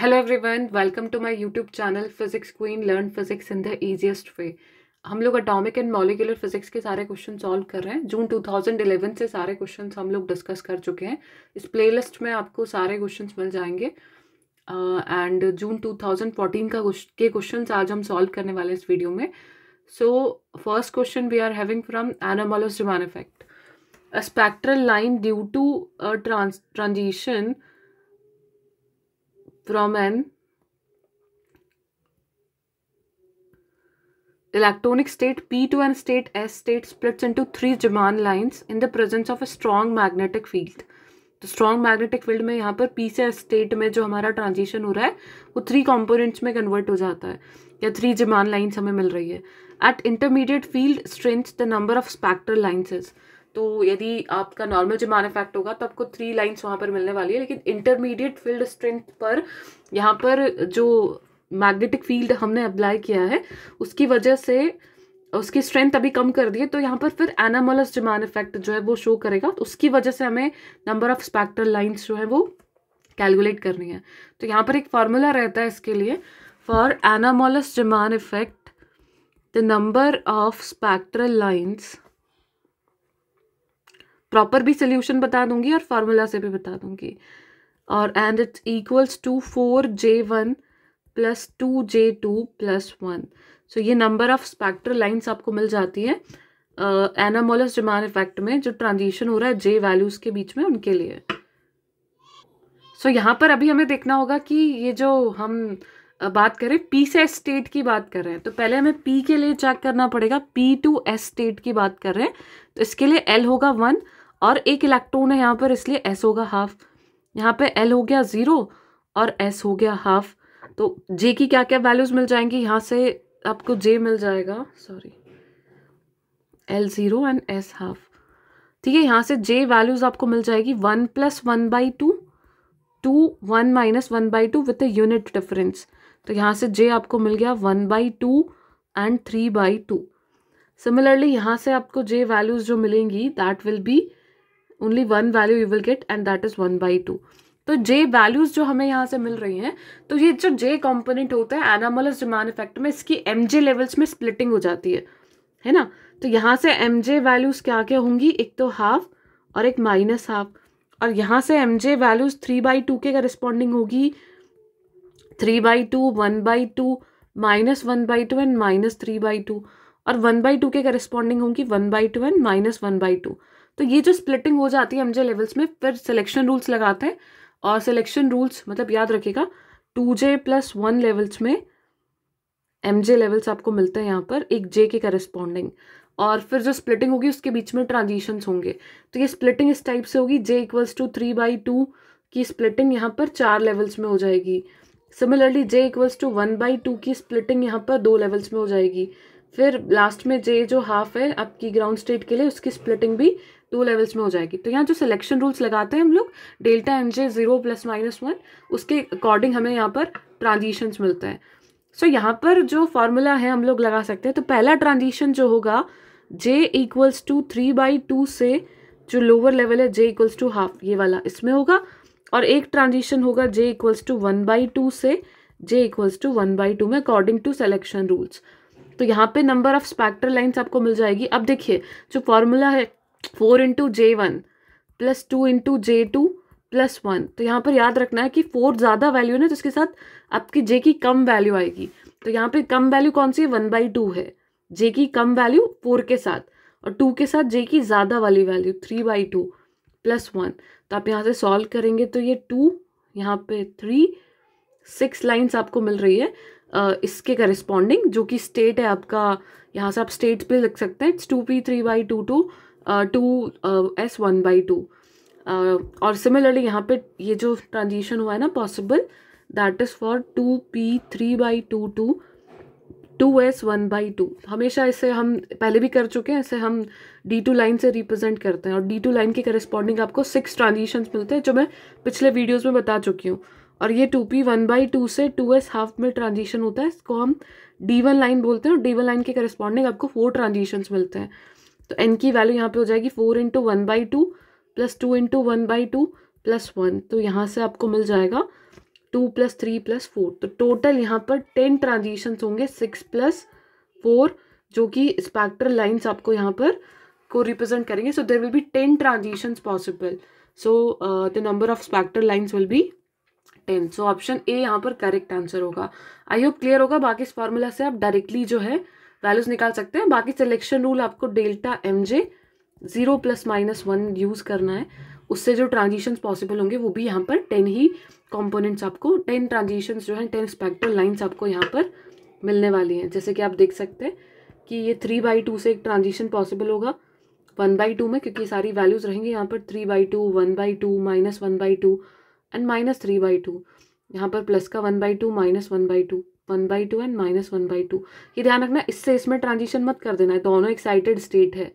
Hello everyone welcome to my YouTube channel physics queen learn physics in the easiest way हम लोग atomic and molecular physics के सारे question solve कर रहे हैं जून 2011 से सारे क्वेश्चन हम लोग डिस्कस कर चुके हैं इस प्लेलिस्ट में आपको सारे क्वेश्चन मिल जाएंगे एंड uh, जून 2014 का के क्वेश्चन आज हम सॉल्व करने वाले इस वीडियो में so first question we are having from anomalous Zeeman effect a spectral line due to a trans transition from an electronic state P to an state S state splits into three Zeeman lines in the presence of a strong magnetic field. तो strong magnetic field में यहाँ पर P से S state में जो हमारा transition हो रहा है वो थ्री कॉम्पोनेंट्स में कन्वर्ट हो जाता है या थ्री जिमान लाइन्स हमें मिल रही है at intermediate field strength the number of spectral lines तो यदि आपका नॉर्मल जो मैनुफैक्ट होगा तो आपको थ्री लाइन्स वहाँ पर मिलने वाली है लेकिन इंटरमीडिएट फील्ड स्ट्रेंथ पर यहाँ पर जो मैग्नेटिक फील्ड हमने अप्लाई किया है उसकी वजह से उसकी स्ट्रेंथ अभी कम कर दी है तो यहाँ पर फिर एनामोलस जमान इफेक्ट जो है वो शो करेगा तो उसकी वजह से हमें नंबर ऑफ स्पेक्ट्रल लाइन्स जो है वो कैलकुलेट करनी है तो यहाँ पर एक फार्मूला रहता है इसके लिए for anomalous Zeeman effect the number of spectral lines proper भी सोल्यूशन बता दूंगी और फार्मूला से भी बता दूंगी और and it's equals to four J one plus two J two plus one so ये नंबर ऑफ स्पेक्ट्रल लाइन्स आपको मिल जाती है एनामोलस डिमान इफेक्ट में जो ट्रांजिशन हो रहा है जे वैल्यूज के बीच में उनके लिए सो so, यहाँ पर अभी हमें देखना होगा कि ये जो हम uh, बात करें पी से एस स्टेट की बात कर रहे हैं तो पहले हमें पी के लिए चेक करना पड़ेगा पी टू एस स्टेट की बात कर रहे हैं तो इसके लिए एल होगा वन और एक इलेक्ट्रॉन है यहाँ पर इसलिए एस होगा हाफ यहाँ पे एल हो गया ज़ीरो और एस हो गया हाफ तो जे की क्या क्या वैल्यूज़ मिल जाएंगी यहाँ से आपको जे मिल जाएगा sorry L zero and S half ठीक है यहाँ से जे वैल्यूज़ आपको मिल जाएगी one plus one by two to one minus one by two with a unit difference तो यहाँ से जे आपको मिल गया one by two and three by two similarly यहाँ से आपको जे वैल्यूज़ जो मिलेंगी that will be only one value you will get and that is one by two तो जे वैल्यूज जो हमें यहाँ से मिल रही हैं तो ये जो जे कॉम्पोनेंट होता है एनामोलस डिमांड इफेक्ट में इसकी एम जे लेवल्स में स्प्लिटिंग हो जाती है है ना तो यहाँ से एम जे वैल्यूज क्या क्या होंगी एक तो हाफ और एक माइनस हाफ और यहाँ से M J values three by two के करिस्पॉन्डिंग होगी three by two one by two minus one by two and minus three by two और वन बाई टू के करिस्पॉन्डिंग होंगी one by two and minus one by two तो ये जो splitting हो जाती है एमजे लेवल्स में फिर सिलेक्शन रूल्स लगाते हैं और सिलेक्शन रूल्स मतलब याद रखिएगा two J plus one levels में एम जे लेवल्स आपको मिलते हैं यहाँ पर एक जे के करस्पॉन्डिंग और फिर जो स्प्लिटिंग होगी उसके बीच में ट्रांजिशंस होंगे तो ये स्प्लिटिंग इस टाइप से होगी J equals to three by two की स्प्लिटिंग यहाँ पर चार लेवल्स में हो जाएगी similarly J equals to one by two की स्प्लिटिंग यहाँ पर दो लेवल्स में हो जाएगी फिर लास्ट में जे जो हाफ है आपकी ग्राउंड स्टेट के लिए उसकी स्प्लिटिंग भी टू लेवल्स में हो जाएगी तो यहाँ जो सिलेक्शन रूल्स लगाते हैं हम लोग delta M J zero plus minus one उसके अकॉर्डिंग हमें यहाँ पर ट्रांजिशंस मिलते हैं सो so, यहाँ पर जो फॉर्मूला है हम लोग लगा सकते हैं तो पहला ट्रांजिशन जो होगा J equals to three by two से जो लोअर लेवल है जे इक्वल्स टू हाफ ये वाला इसमें होगा और एक ट्रांजिशन होगा J equals to one by two से J equals to one by two में अकॉर्डिंग टू सेलेक्शन रूल्स तो यहाँ पे नंबर ऑफ स्पैक्टर लाइन्स आपको मिल जाएगी अब देखिए जो फॉर्मूला है four into J one plus two into J two plus one तो यहाँ पर याद रखना है कि फोर ज़्यादा वैल्यू है ना तो उसके साथ आपकी जे की कम वैल्यू आएगी तो यहाँ पे कम वैल्यू कौन सी है वन बाई टू है जे की कम वैल्यू फोर के साथ और टू के साथ जे की ज़्यादा वाली value three by two plus one तो आप यहाँ से सॉल्व करेंगे तो ये टू यहाँ पे थ्री सिक्स लाइन्स आपको मिल रही है इसके करस्पॉन्डिंग जो कि स्टेट है आपका यहाँ से आप स्टेट पे लिख सकते हैं it's two P three by two to two S one by two और सिमिलरली यहाँ पे ये जो ट्रांजिशन हुआ है ना possible that is for two P three by two to two S one by two हमेशा इसे हम पहले भी कर चुके हैं इसे हम डी टू लाइन से रिप्रेजेंट करते हैं और डी टू लाइन के करस्पॉन्डिंग आपको सिक्स ट्रांजिशन मिलते हैं जो मैं पिछले वीडियोज़ में बता चुकी हूँ और ये two P one by two से टू एस हाफ में ट्रांजिशन होता है इसको हम डी वन लाइन बोलते हैं और डी वन लाइन के करस्पॉन्डिंग आपको फोर ट्रांजिशन मिलते हैं तो एन की वैल्यू यहाँ पे हो जाएगी four into one by two plus two into one by two plus one तो यहाँ से आपको मिल जाएगा two plus three plus four तो टोटल यहाँ पर टेन ट्रांजिशन होंगे सिक्स प्लस फोर जो कि स्पैक्टर लाइन्स आपको यहाँ पर को रिप्रेजेंट करेंगे so there will be ten transition possible so the number of spectral lines will be ten so option A यहाँ पर करेक्ट आंसर होगा आई होप क्लियर होगा बाकी इस फॉर्मूला से आप डायरेक्टली जो है वैल्यूज निकाल सकते हैं बाकी सिलेक्शन रूल आपको delta M J zero plus minus one use करना है उससे जो ट्रांजिशन पॉसिबल होंगे वो भी यहाँ पर टेन ही कॉम्पोनेंट्स आपको टेन ट्रांजिशंस जो है टेन स्पेक्ट्रल लाइन्स आपको यहाँ पर मिलने वाली हैं जैसे कि आप देख सकते हैं कि ये थ्री बाई टू से एक ट्रांजिशन पॉसिबल होगा वन बाई टू में क्योंकि सारी वैल्यूज़ रहेंगी यहाँ पर three by two one by two minus one by two and minus three by two यहाँ पर प्लस का one by two minus one by two one by two and minus one by two ये ध्यान रखना इससे इसमें transition मत कर देना है दोनों एक्साइटेड स्टेट है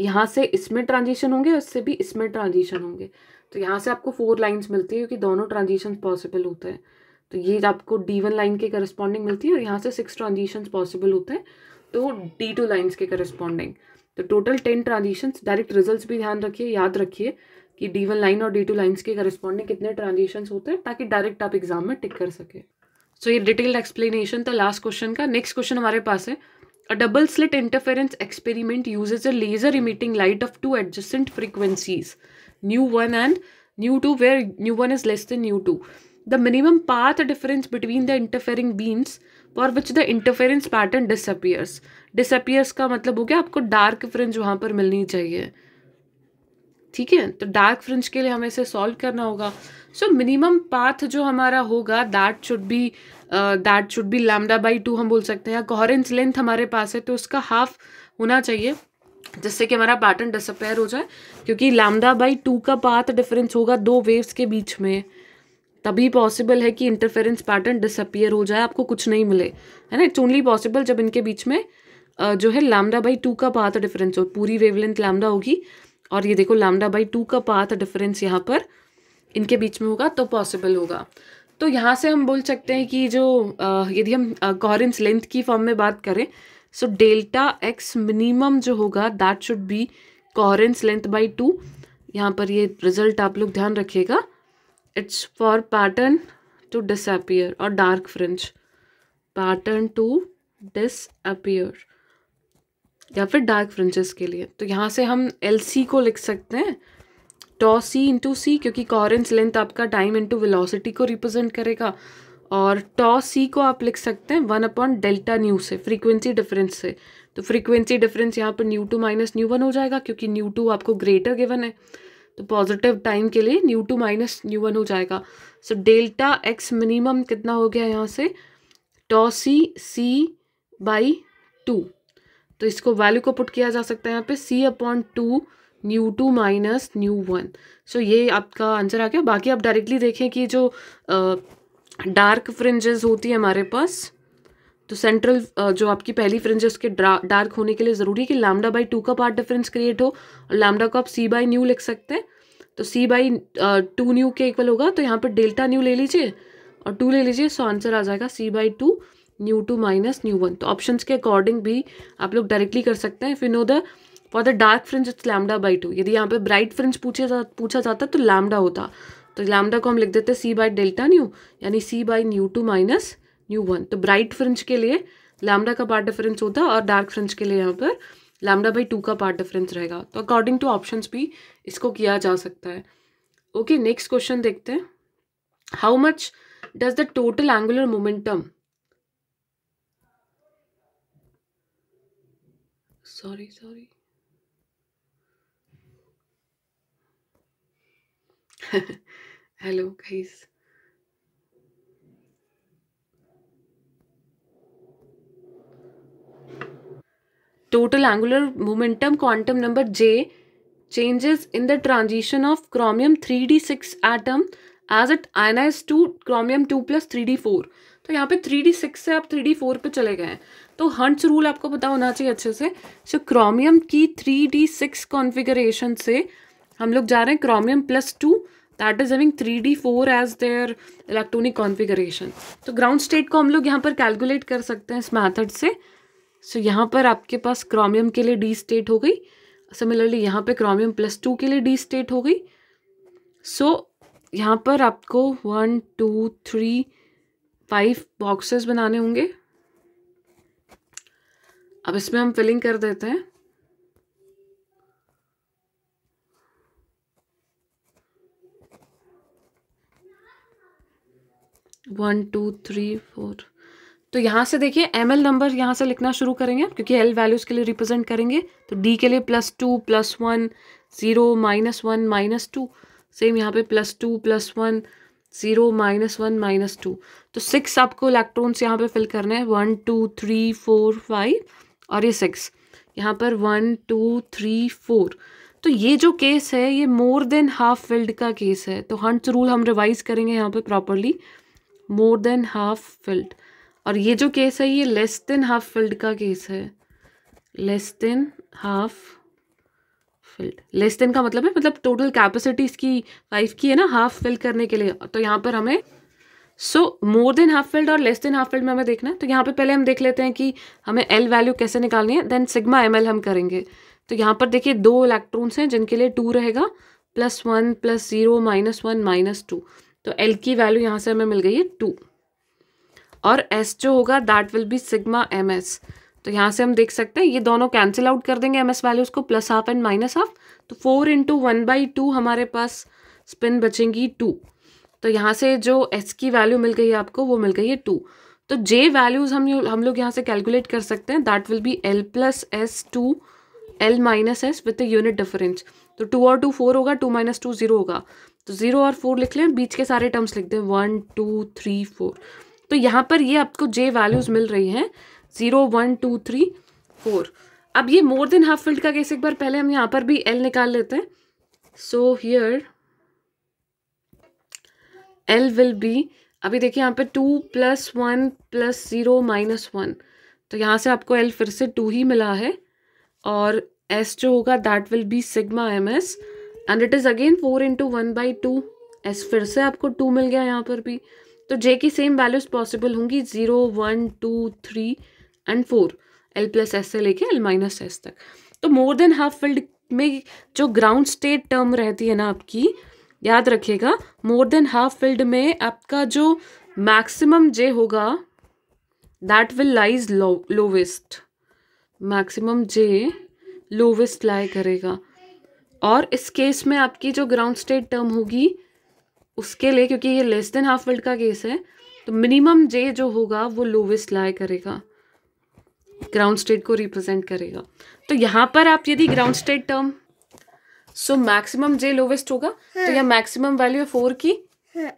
यहाँ से इसमें ट्रांजिशन होंगे और इससे भी इसमें ट्रांजिशन होंगे तो यहाँ से आपको फोर लाइन्स मिलती है क्योंकि दोनों ट्रांजिशन पॉसिबल होते हैं तो ये आपको डी वन लाइन के करस्पॉन्डिंग मिलती है और यहाँ से सिक्स ट्रांजिशन पॉसिबल होते हैं तो डी टू लाइन्स के करस्पॉन्डिंग तो total ten transition direct result भी ध्यान रखिए याद रखिए कि डी वन लाइन और डी टू लाइन्स के करस्पॉन्डिंग कितने ट्रांजेक्शन होते हैं ताकि डायरेक्ट आप एग्जाम में टिक कर सके सो so, ये डिटेल्ड एक्सप्लेनेशन था लास्ट क्वेश्चन का नेक्स्ट क्वेश्चन हमारे पास है a double slit interference experiment use a laser emitting light of two adjacent frequencies nu one and nu two where nu one is less than nu two the minimum path difference between the interfering beams for which the interference pattern disappears disappears का मतलब हो गया आपको dark फ्रेंस वहाँ पर मिलनी चाहिए ठीक है तो डार्क फ्रिंज के लिए हमें इसे सॉल्व करना होगा सो मिनिमम पाथ जो हमारा होगा that should be that should be lambda by two हम बोल सकते हैं कोहरेंस लेंथ हमारे पास है तो उसका हाफ होना चाहिए जिससे कि हमारा पैटर्न डिसअपेयर हो जाए क्योंकि लैमडा बाई टू का पाथ डिफरेंस होगा दो वेव्स के बीच में तभी पॉसिबल है कि इंटरफेरेंस पैटर्न डिसअपियर हो जाए आपको कुछ नहीं मिले है ना इट्स ओनली पॉसिबल जब इनके बीच में uh, जो है लैमडा बाई टू का पाथ डिफरेंस हो पूरी वेवलेंथ लैमडा होगी और ये देखो लामडा बाई टू का पाथ डिफरेंस यहाँ पर इनके बीच में होगा तो पॉसिबल होगा तो यहाँ से हम बोल सकते हैं कि जो यदि हम कॉरेंस लेंथ की फॉर्म में बात करें सो डेल्टा एक्स मिनिमम जो होगा that should be coherence length by two यहाँ पर ये रिजल्ट आप लोग ध्यान रखिएगा it's for pattern to disappear और dark fringe pattern to disappear या फिर डार्क फ्रिंजेस के लिए तो यहाँ से हम एल सी को लिख सकते हैं टॉ सी इंटू सी क्योंकि कॉरेंस लेंथ आपका टाइम इंटू वेलोसिटी को रिप्रेजेंट करेगा और टॉ सी को आप लिख सकते हैं वन अपॉन डेल्टा न्यू से फ्रीक्वेंसी डिफरेंस से तो फ्रीक्वेंसी डिफरेंस यहाँ पर nu two minus nu one हो जाएगा क्योंकि न्यू टू आपको ग्रेटर गिवन है तो पॉजिटिव टाइम के लिए nu two minus nu one हो जाएगा सो डेल्टा एक्स मिनिमम कितना हो गया यहाँ से टॉ सी सी बाई टू तो इसको वैल्यू को पुट किया जा सकता है यहाँ पे C upon two nu two minus nu one so ये आपका आंसर आ गया बाकी आप डायरेक्टली देखें कि जो डार्क फ्रिंजेस होती है हमारे पास तो सेंट्रल जो आपकी पहली फ्रिंज है उसके डार्क होने के लिए ज़रूरी है कि लैमडा बाई टू का पार्ट डिफरेंस क्रिएट हो और लैमडा को आप सी बाई न्यू लिख सकते हैं तो सी बाई टू न्यू के इक्वल होगा तो यहाँ पर डेल्टा न्यू ले लीजिए और टू ले लीजिए सो आंसर आ जाएगा C by two nu two minus nu one तो ऑप्शन के अकॉर्डिंग भी आप लोग डायरेक्टली कर सकते हैं if you know the for the dark fringe it's lambda by two यदि यहाँ पे ब्राइट फ्रिंज पूछे जा, पूछा जाता तो लैमडा होता तो लैमडा को हम लिख देते सी बाई डेल्टा न्यू यानी C by nu two minus nu one तो ब्राइट फ्रिंज के लिए लैमडा का पार्ट डिफरेंस होता और डार्क फ्रिंज के लिए यहाँ पर लैमडा बाई टू का पार्ट डिफरेंस रहेगा तो अकॉर्डिंग टू ऑप्शन भी इसको किया जा सकता है ओके नेक्स्ट क्वेश्चन देखते हैं how much does the total angular momentum sorry, sorry. Hello, guys. Total angular momentum quantum number J changes in the transition of chromium 3d6 atom as it ionize to chromium two plus three D four तो यहाँ पे three D six से आप three D four पे चले गए हैं तो हंट्स रूल आपको पता होना चाहिए अच्छे से सो so, क्रोमियम की थ्री डी सिक्स कॉन्फिगरेशन से हम लोग जा रहे हैं chromium plus two that is having three D four as their electronic configuration तो ग्राउंड स्टेट को हम लोग यहाँ पर कैलकुलेट कर सकते हैं इस मैथड से सो so, यहाँ पर आपके पास क्रोमियम के लिए डी स्टेट हो गई सिमिलरली यहाँ पर क्रोमियम प्लस टू के लिए डी स्टेट हो गई सो so, यहाँ पर आपको one two three five boxes बनाने होंगे अब इसमें हम फिलिंग कर देते हैं वन टू थ्री फोर तो यहाँ से देखिए एम एल नंबर यहाँ से लिखना शुरू करेंगे क्योंकि एल वैल्यूज़ के लिए रिप्रेजेंट करेंगे तो डी के लिए plus two plus one zero minus one minus two same यहाँ पे plus two plus one zero minus one minus two तो सिक्स आपको इलेक्ट्रॉन्स यहाँ पे फिल करने हैं one two three four five और ये सिक्स यहाँ पर वन टू थ्री फोर तो ये जो केस है ये मोर देन हाफ फिल्ड का केस है तो हंट्स रूल हम रिवाइज करेंगे यहाँ पे properly more than half filled और ये जो केस है ये लेस देन हाफ फिल्ड का केस है less than half filled less than का मतलब है मतलब टोटल कैपेसिटी इसकी लाइफ की है ना हाफ फिल करने के लिए तो यहाँ पर हमें so more than half filled और लेस देन हाफ फील्ड में हमें देखना है तो यहाँ पे पहले हम देख लेते हैं कि हमें एल वैल्यू कैसे निकालनी है देन सिग्मा एम हम करेंगे तो यहाँ पर देखिए दो इलेक्ट्रॉन्स हैं जिनके लिए टू रहेगा plus one plus zero minus one minus two तो एल की वैल्यू यहाँ से हमें मिल गई है टू और एस जो होगा that will be sigma M S तो यहाँ से हम देख सकते हैं ये दोनों कैंसिल आउट कर देंगे एम एस वैल्यूज़ को plus half and minus half तो four into one by two हमारे पास स्पिन बचेंगी टू तो यहाँ से जो एस की वैल्यू मिल गई है आपको वो मिल गई है टू तो जे वैल्यूज़ हम हम लोग यहाँ से कैलकुलेट कर सकते हैं that will be L plus S to L minus S with unit difference तो टू और टू फोर होगा टू माइनस टू जीरो होगा तो जीरो और फोर लिख लें बीच के सारे टर्म्स लिख दें वन टू थ्री फोर तो यहाँ पर ये आपको जे वैल्यूज़ मिल रही हैं zero one two three four अब ये मोर देन हाफ फील्ड का केस एक बार पहले हम यहाँ पर भी एल निकाल लेते हैं so here L will be अभी देखिए यहाँ पे two plus one plus zero minus one तो यहाँ से आपको एल फिर से टू ही मिला है और एस जो होगा that will be sigma M S and it is again four into one by two S फिर से आपको टू मिल गया यहाँ पर भी तो जे की सेम वैल्यूज पॉसिबल होंगी zero one two three and four L plus S से लेके एल माइनस एस तक तो मोर देन हाफ फील्ड में जो ग्राउंड स्टेट टर्म रहती है ना आपकी याद रखिएगा मोर देन हाफ फील्ड में आपका जो मैक्सिमम जे होगा that will lies lowest maximum J lowest lie करेगा और इस केस में आपकी जो ग्राउंड स्टेट टर्म होगी उसके लिए क्योंकि ये लेस देन हाफ फिल्ड का केस है तो मिनिमम जे जो होगा वो लोवेस्ट लाई करेगा ग्राउंड स्टेट को रिप्रेजेंट करेगा तो यहाँ पर आप यदि ground state term so maximum J lowest होगा तो यह मैक्सिमम वैल्यू है फोर की सो हाँ।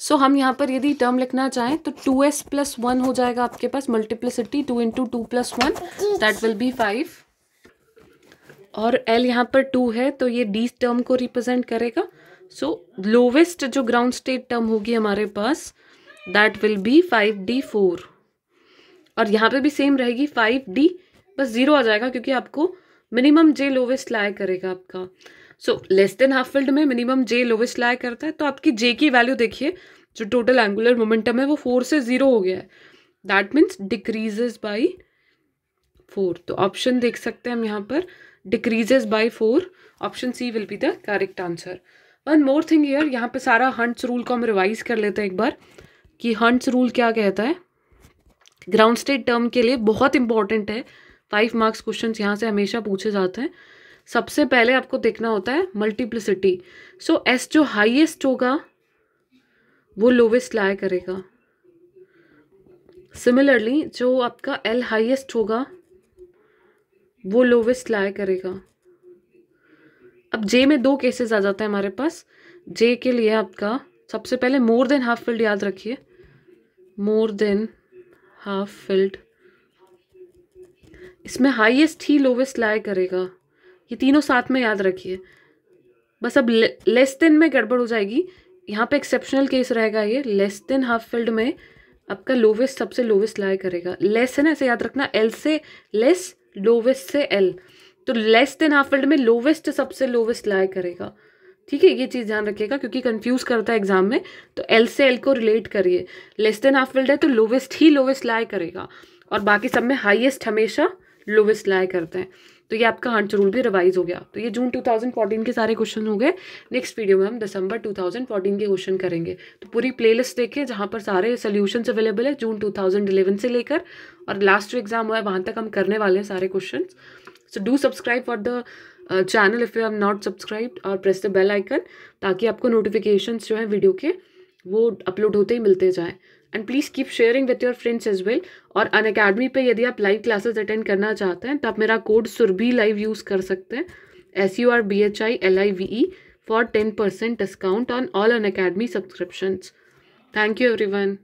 so, हम यहाँ पर यदि टर्म लिखना चाहें तो टू एस प्लस वन हो जाएगा आपके पास multiplicity two into two plus one that will be five और एल यहाँ पर टू है तो ये डी टर्म को रिप्रेजेंट करेगा सो so, लोवेस्ट जो ग्राउंड स्टेट टर्म होगी हमारे पास that will be five D four और यहाँ पर भी सेम रहेगी फाइव डी बस ज़ीरो आ जाएगा क्योंकि आपको मिनिमम जे लोवेस्ट लाए करेगा आपका so less than half filled में मिनिमम जे लोवेस्ट लाए करता है तो आपकी जे की वैल्यू देखिए जो टोटल एंगुलर मोमेंटम है वो फोर से ज़ीरो हो गया है that means decreases by four तो ऑप्शन देख सकते हैं हम यहाँ पर decreases by four option C will be the correct answer one more thing here यहाँ पे सारा हंट्स रूल को हम रिवाइज कर लेते हैं एक बार कि हंट्स रूल क्या कहता है ग्राउंड स्टेट टर्म के लिए बहुत इंपॉर्टेंट है फाइव मार्क्स क्वेश्चन यहाँ से हमेशा पूछे जाते हैं सबसे पहले आपको देखना होता है मल्टीप्लिसिटी सो एस जो हाइएस्ट होगा वो लोवेस्ट लाया करेगा सिमिलरली जो आपका एल हाइएस्ट होगा वो लोवेस्ट लाया करेगा अब जे में दो केसेस आ जाते हैं हमारे पास जे के लिए आपका सबसे पहले मोर देन हाफ फील्ड याद रखिए मोर देन हाफ फील्ड इसमें हाईएस्ट ही लोवेस्ट लाई करेगा ये तीनों साथ में याद रखिए बस अब ले, लेस देन में गड़बड़ हो जाएगी यहाँ पे एक्सेप्शनल केस रहेगा ये लेस देन हाफ फील्ड में आपका लोवेस्ट सबसे लोवेस्ट लाई करेगा लेस है ना ऐसे याद रखना एल से लेस लोवेस्ट से एल तो लेस देन हाफ फील्ड में लोवेस्ट सबसे लोवेस्ट लाई करेगा ठीक है ये चीज़ ध्यान रखिएगा क्योंकि कंफ्यूज करता है एग्जाम में तो एल से एल को रिलेट करिए लेस देन हाफ फील्ड है तो लोवेस्ट ही लोवेस्ट लाई करेगा और बाकी सब में हाईएस्ट हमेशा लोवेस्ट लाई करते हैं तो ये आपका आंसर रूल भी रिवाइज हो गया तो ये जून 2014 के सारे क्वेश्चन हो गए नेक्स्ट वीडियो में हम दिसंबर 2014 के क्वेश्चन करेंगे तो पूरी प्लेलिस्ट देखें जहाँ पर सारे सोल्यूशंस अवेलेबल है जून 2011 से लेकर और लास्ट जो एग्जाम हुआ है वहाँ तक हम करने वाले हैं सारे question so do subscribe for the channel if you have not subscribe और प्रेस द बेल आइकन ताकि आपको नोटिफिकेशन जो है वीडियो के वो अपलोड होते ही मिलते जाएँ and please keep sharing with your friends as well और अन अकेडमी पर यदि आप लाइव क्लासेस अटेंड करना चाहते हैं तो आप मेरा कोड सुरभि लाइव यूज़ कर सकते हैं S U R B H I L I V E for ten percent discount on all Unacademy subscription thank you every one